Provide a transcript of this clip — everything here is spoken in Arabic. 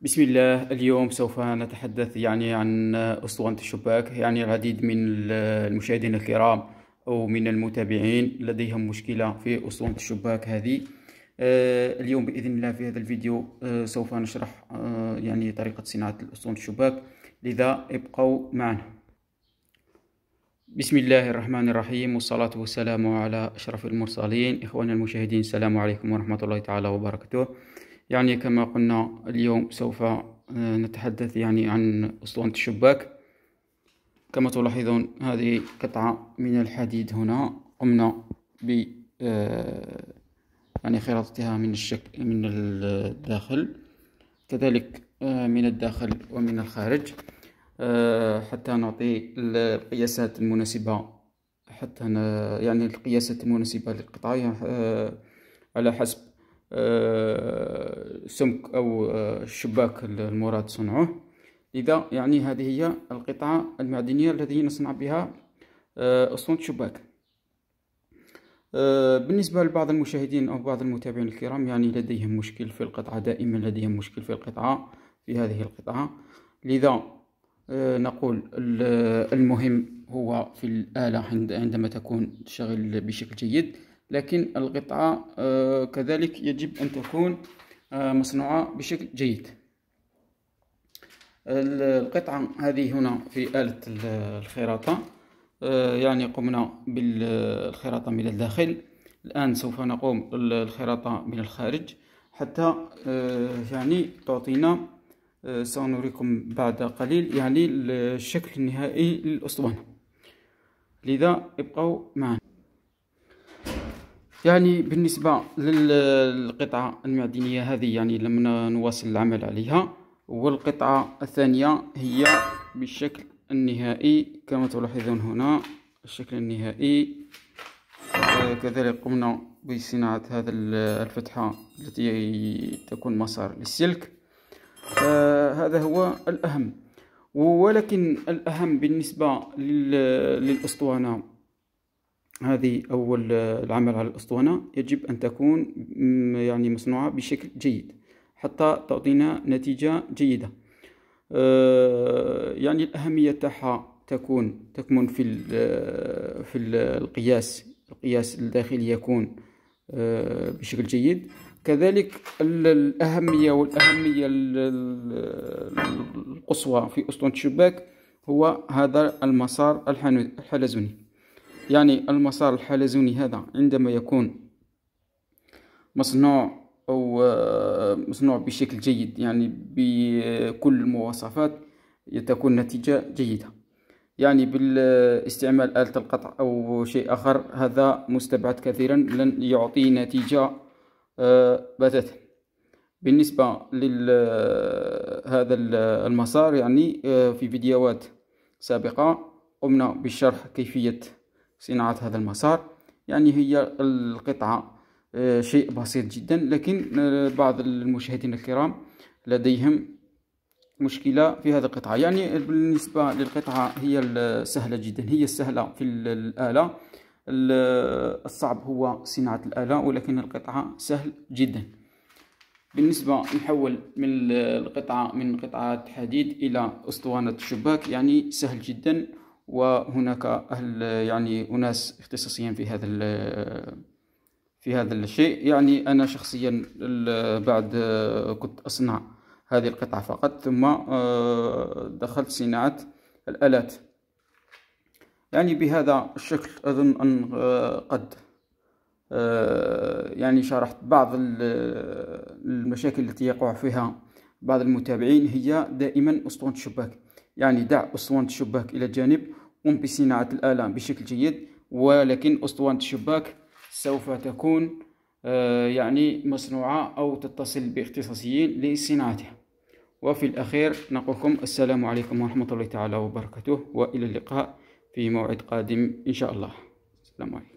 بسم الله اليوم سوف نتحدث يعني عن أسطوانة الشباك يعني العديد من المشاهدين الكرام أو من المتابعين لديهم مشكلة في أسطوانة الشباك هذه آه، اليوم بإذن الله في هذا الفيديو آه، سوف نشرح آه، يعني طريقة صناعة أسطوانة الشباك لذا ابقوا معنا بسم الله الرحمن الرحيم والصلاة والسلام على أشرف المرسلين إخواننا المشاهدين السلام عليكم ورحمة الله تعالى وبركاته يعني كما قلنا اليوم سوف آه، نتحدث يعني عن أسطوانة الشباك كما تلاحظون هذه قطعة من الحديد هنا قمنا ب آه، يعني خراطتها من الشكل من الداخل كذلك آه، من الداخل ومن الخارج حتى نعطي القياسات المناسبة حتى يعني القياسات المناسبة للقطعة على حسب آه، سمك أو الشباك آه، المراد صنعه لذا يعني هذه هي القطعة المعدنية التي نصنع بها آه، أسطوانة شباك بالنسبة لبعض المشاهدين أو بعض المتابعين الكرام يعني لديهم مشكل في القطعة دائما لديهم مشكل في القطعة في هذه القطعة لذا نقول المهم هو في الآلة عندما تكون تشغل بشكل جيد لكن القطعة آه، كذلك يجب أن تكون آه، مصنوعة بشكل جيد القطعة هذه هنا في آلة الخراطة آه، يعني قمنا بالخراطة من الداخل الآن سوف نقوم الخراطة من الخارج حتى يعني تعطينا سنريكم بعد قليل يعني الشكل النهائي للأسطوانة لذا ابقوا معنا يعني بالنسبة للقطعة المعدنية هذه يعني لما نواصل العمل عليها والقطعة الثانية هي بالشكل النهائي كما تلاحظون هنا الشكل النهائي كذلك قمنا بصناعة هذا الفتحة التي تكون مسار للسلك آه، هذا هو الأهم ولكن الأهم بالنسبة للأسطوانة هذه أول آه، العمل على الأسطوانة يجب أن تكون يعني مصنوعة بشكل جيد حتى تعطينا نتيجة جيدة آه، يعني الأهمية تاعها تكون تكمن في آه، في القياس القياس الداخلي يكون بشكل جيد كذلك الأهمية والأهمية القصوى في أسطوانة الشباك هو هذا المسار الحلزوني يعني المسار الحلزوني هذا عندما يكون مصنوع أو آه، مصنوع بشكل جيد يعني بكل المواصفات تكون نتيجة جيدة يعني بالاستعمال آلة القطع أو شيء آخر هذا مستبعد كثيرا لن يعطي نتيجة آه، بتاتا بالنسبة لهذا آه، المسار يعني في فيديوهات سابقة قمنا بشرح كيفية صناعة هذا المسار يعني هي القطعة آه، شيء بسيط جدا لكن آه، بعض المشاهدين الكرام لديهم مشكلة في هذه القطعة يعني بالنسبة للقطعة هي السهلة جدا هي السهلة في الآلة الصعب هو صناعة الآلة ولكن القطعة سهل جدا بالنسبة نحول من القطعة من قطعة حديد إلى أسطوانة شباك يعني سهل جدا وهناك أهل يعني أناس اختصاصيين في هذا في هذا الشيء يعني أنا شخصيا بعد كنت أصنع هذه القطعة فقط ثم آه، دخلت صناعة الآلات يعني بهذا الشكل أظن أن آه، قد آه، يعني شرحت بعض المشاكل التي يقع فيها بعض المتابعين هي دائما اسطوانة الشباك يعني دع أسطوانة الشباك إلى جانب قم بصناعة الآلام بشكل جيد ولكن أسطوانة الشباك سوف تكون آه، يعني مصنوعة أو تتصل باختصاصيين لصناعتها وفي الأخير نقولكم السلام عليكم ورحمة الله تعالى وبركاته وإلى اللقاء في موعد قادم إن شاء الله السلام عليكم